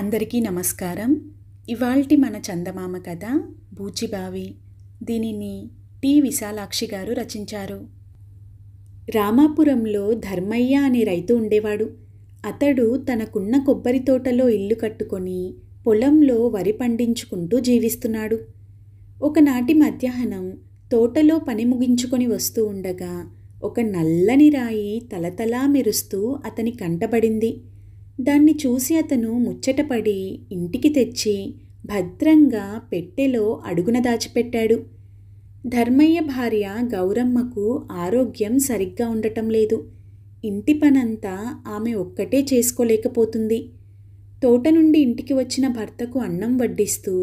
అందరికీ నమస్కారం ఇవాల్టి మన చందమామ కథ బూచిబావి దీనిని టి విశాలాక్షి గారు రచించారు రామాపురంలో ధర్మయ్య అనే రైతు ఉండేవాడు అతడు తనకున్న కొబ్బరి తోటలో ఇల్లు కట్టుకొని పొలంలో వరి పండించుకుంటూ జీవిస్తున్నాడు ఒకనాటి మధ్యాహ్నం తోటలో పని ముగించుకొని వస్తూ ఉండగా ఒక నల్లని రాయి తలతలా మెరుస్తూ అతని కంటబడింది దాన్ని చూసి అతను ముచ్చటపడి ఇంటికి తెచ్చి భద్రంగా పెట్టెలో అడుగున దాచిపెట్టాడు ధర్మయ్య భార్య గౌరమ్మకు ఆరోగ్యం సరిగ్గా ఉండటం లేదు ఇంటి పనంతా ఆమె ఒక్కటే చేసుకోలేకపోతుంది తోట నుండి ఇంటికి వచ్చిన భర్తకు అన్నం వడ్డిస్తూ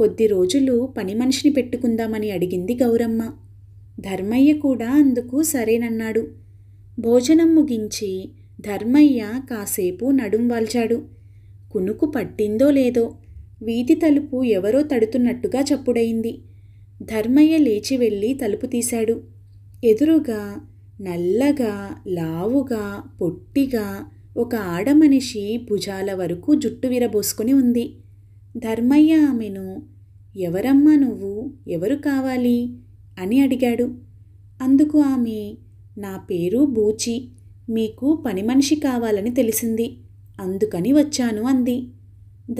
కొద్ది రోజులు పని మనిషిని పెట్టుకుందామని అడిగింది గౌరమ్మ ధర్మయ్య కూడా అందుకు సరేనన్నాడు భోజనం ముగించి ధర్మయ్య కాసేపు నడుం వాల్చాడు కునుకు పట్టిందో లేదో వీధి తలుపు ఎవరో తడుతున్నట్టుగా చప్పుడైంది ధర్మయ్య లేచి వెళ్ళి తలుపు తీశాడు ఎదురుగా నల్లగా లావుగా పొట్టిగా ఒక ఆడమనిషి భుజాల వరకు జుట్టు విరబోసుకుని ఉంది ధర్మయ్య ఆమెను ఎవరమ్మా నువ్వు ఎవరు కావాలి అని అడిగాడు అందుకు ఆమె నా పేరు బూచి మీకు పని మనిషి కావాలని తెలిసింది అందుకని వచ్చాను అంది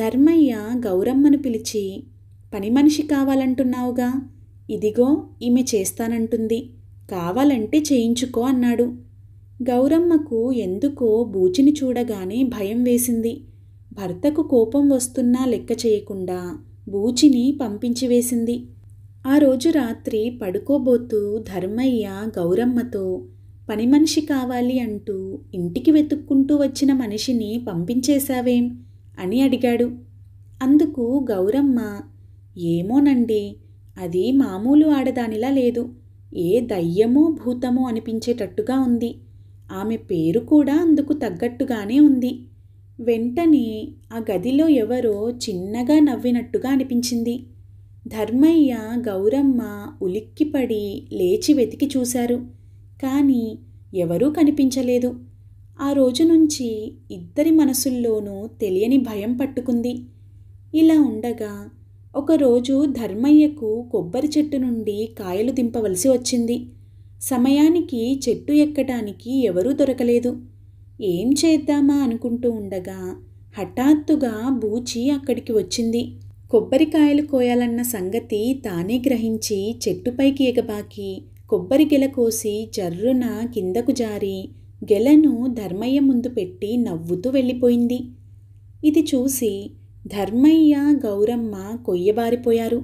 ధర్మయ్య గౌరమ్మను పిలిచి పని మనిషి కావాలంటున్నావుగా ఇదిగో ఈమె చేస్తానంటుంది కావాలంటే చేయించుకో అన్నాడు గౌరమ్మకు ఎందుకో బూచిని చూడగానే భయం వేసింది భర్తకు కోపం వస్తున్నా లెక్క చేయకుండా బూచిని పంపించివేసింది ఆ రోజు రాత్రి పడుకోబోతూ ధర్మయ్య గౌరమ్మతో పని మనిషి కావాలి అంటూ ఇంటికి వెతుక్కుంటూ వచ్చిన మనిషిని పంపించేశావేం అని అడిగాడు అందుకు గౌరమ్మ ఏమోనండి అది మామూలు ఆడదానిలా లేదు ఏ దయ్యమో భూతమో అనిపించేటట్టుగా ఉంది ఆమె పేరు కూడా అందుకు తగ్గట్టుగానే ఉంది వెంటనే ఆ గదిలో ఎవరో చిన్నగా నవ్వినట్టుగా అనిపించింది ధర్మయ్య గౌరమ్మ ఉలిక్కిపడి లేచి వెతికి చూశారు కానీ ఎవరూ కనిపించలేదు ఆ రోజు నుంచి ఇద్దరి మనసుల్లోనూ తెలియని భయం పట్టుకుంది ఇలా ఉండగా ఒకరోజు ధర్మయ్యకు కొబ్బరి చెట్టు నుండి కాయలు దింపవలసి వచ్చింది సమయానికి చెట్టు ఎక్కటానికి ఎవరూ దొరకలేదు ఏం చేద్దామా అనుకుంటూ ఉండగా హఠాత్తుగా బూచి అక్కడికి వచ్చింది కొబ్బరికాయలు కోయాలన్న సంగతి తానే గ్రహించి చెట్టుపైకి ఎగబాకి కొబ్బరి గెల కోసి జర్రున కిందకు జారి గెలను ధర్మయ్య ముందు పెట్టి నవ్వుతూ వెళ్ళిపోయింది ఇది చూసి ధర్మయ్య గౌరమ్మ కొయ్యబారిపోయారు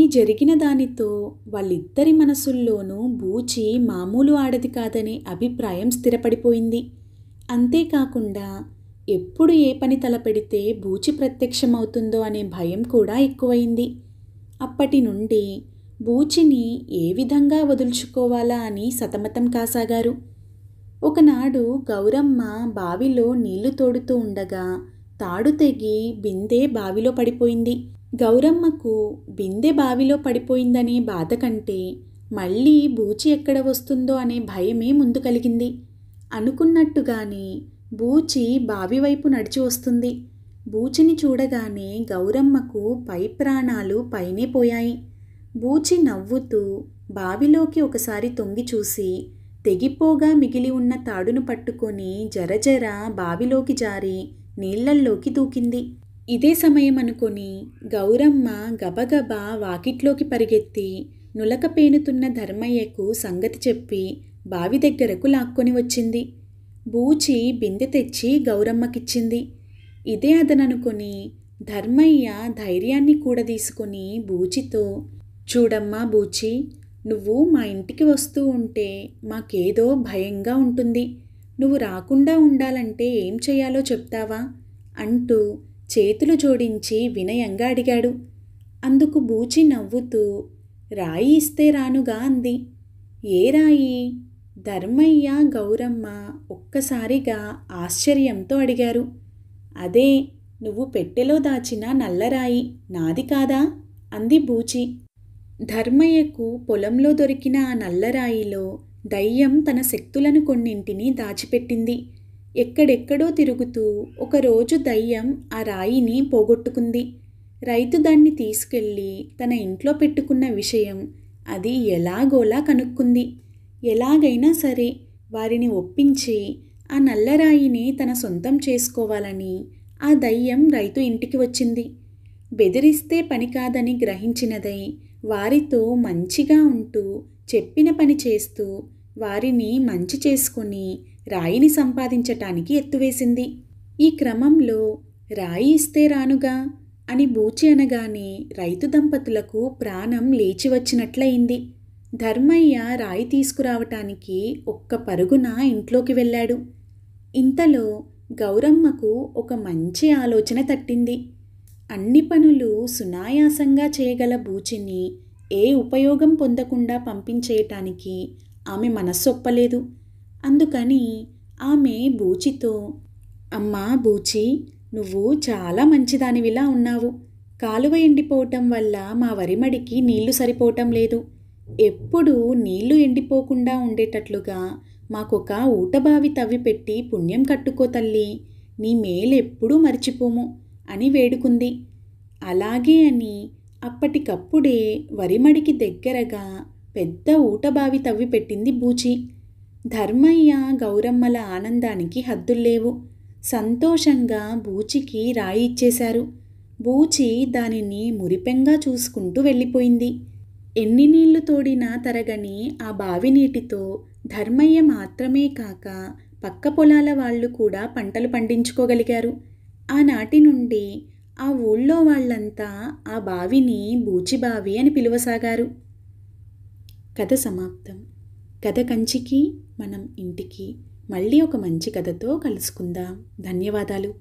ఈ జరిగిన దానితో వాళ్ళిద్దరి మనసుల్లోనూ బూచి మామూలు ఆడది కాదనే అభిప్రాయం స్థిరపడిపోయింది అంతేకాకుండా ఎప్పుడు ఏ పని తలపెడితే బూచి ప్రత్యక్షమవుతుందో అనే భయం కూడా ఎక్కువైంది అప్పటి నుండి బూచిని ఏ విధంగా వదుల్చుకోవాలా అని సతమతం కాసాగారు ఒకనాడు గౌరమ్మ బావిలో నీళ్లు తోడుతూ ఉండగా తాడు తెగి బిందె బావిలో పడిపోయింది గౌరమ్మకు బిందె బావిలో పడిపోయిందనే బాధ కంటే మళ్ళీ బూచి ఎక్కడ వస్తుందో అనే భయమే ముందు కలిగింది అనుకున్నట్టుగానే బూచి బావి వైపు నడిచి వస్తుంది బూచిని చూడగానే గౌరమ్మకు పై ప్రాణాలు పైనే పోయాయి బూచి నవ్వుతూ బావిలోకి ఒకసారి తొంగి చూసి తెగిపోగా మిగిలి ఉన్న తాడును పట్టుకొని జరజర బావిలోకి జారి నీళ్లల్లోకి దూకింది ఇదే సమయం అనుకొని గౌరమ్మ గబగబా వాకిట్లోకి పరిగెత్తి నులక పేనుతున్న ధర్మయ్యకు సంగతి చెప్పి బావి దగ్గరకు లాక్కొని వచ్చింది బూచి బిందె తెచ్చి గౌరమ్మకిచ్చింది ఇదే అదననుకొని ధర్మయ్య ధైర్యాన్ని కూడదీసుకొని బూచితో చూడమ్మా బూచి నువ్వు మా ఇంటికి వస్తూ ఉంటే మాకేదో భయంగా ఉంటుంది నువ్వు రాకుండా ఉండాలంటే ఏం చేయాలో చెప్తావా అంటూ చేతులు జోడించి వినయంగా అడిగాడు అందుకు బూచి నవ్వుతూ రాయి ఇస్తే రానుగా అంది ఏ రాయి ధర్మయ్య గౌరమ్మ ఒక్కసారిగా ఆశ్చర్యంతో అడిగారు అదే నువ్వు పెట్టెలో దాచిన నల్లరాయి నాది కాదా అంది బూచి ధర్మయ్యకు పొలంలో దొరికిన ఆ నల్లరాయిలో దయ్యం తన శక్తులను కొన్నింటిని దాచిపెట్టింది ఎక్కడెక్కడో తిరుగుతూ ఒకరోజు దయ్యం ఆ రాయిని పోగొట్టుకుంది రైతు దాన్ని తీసుకెళ్ళి తన ఇంట్లో పెట్టుకున్న విషయం అది ఎలాగోలా కనుక్కుంది ఎలాగైనా సరే వారిని ఒప్పించి ఆ నల్లరాయిని తన సొంతం చేసుకోవాలని ఆ దయ్యం రైతు ఇంటికి వచ్చింది బెదిరిస్తే పని కాదని గ్రహించినదై వారితో మంచిగా ఉంటూ చెప్పిన పని చేస్తూ వారిని మంచి చేసుకుని రాయిని సంపాదించటానికి ఎత్తువేసింది ఈ క్రమంలో రాయి ఇస్తే రానుగా అని బూచి అనగానే రైతు దంపతులకు ప్రాణం లేచి వచ్చినట్లయింది ధర్మయ్య రాయి తీసుకురావటానికి ఒక్క పరుగున ఇంట్లోకి వెళ్ళాడు ఇంతలో గౌరమ్మకు ఒక మంచి ఆలోచన తట్టింది అన్ని పనులు సునాయాసంగా చేయగల బూచిని ఏ ఉపయోగం పొందకుండా పంపించేయటానికి ఆమె మనస్సొప్పలేదు అందుకని ఆమె బూచితో అమ్మా బూచి నువ్వు చాలా మంచిదానివిలా ఉన్నావు కాలువ ఎండిపోవటం వల్ల మా వరిమడికి నీళ్లు సరిపోవటం లేదు ఎప్పుడూ నీళ్లు ఎండిపోకుండా ఉండేటట్లుగా మాకొక ఊటబావి తవ్వి పెట్టి పుణ్యం కట్టుకో తల్లి నీ మేలెప్పుడూ మర్చిపోము అని వేడుకుంది అలాగే అని అప్పటికప్పుడే వరిమడికి దగ్గరగా పెద్ద ఊటబావి తవ్విపెట్టింది బూచి ధర్మయ్య గౌరమ్మల ఆనందానికి హద్దుల్లేవు సంతోషంగా బూచికి రాయి ఇచ్చేశారు బూచి దానిని మురిపెంగా చూసుకుంటూ వెళ్ళిపోయింది ఎన్ని నీళ్లు తోడినా తరగని ఆ బావి నీటితో ధర్మయ్య మాత్రమే కాక పక్క పొలాల వాళ్ళు కూడా పంటలు పండించుకోగలిగారు ఆనాటి నుండి ఆ ఊళ్ళో వాళ్ళంతా ఆ బావిని బూచిబావి అని పిలువసాగారు కథ సమాప్తం కథ కంచికి మనం ఇంటికి మళ్ళీ ఒక మంచి కథతో కలుసుకుందాం ధన్యవాదాలు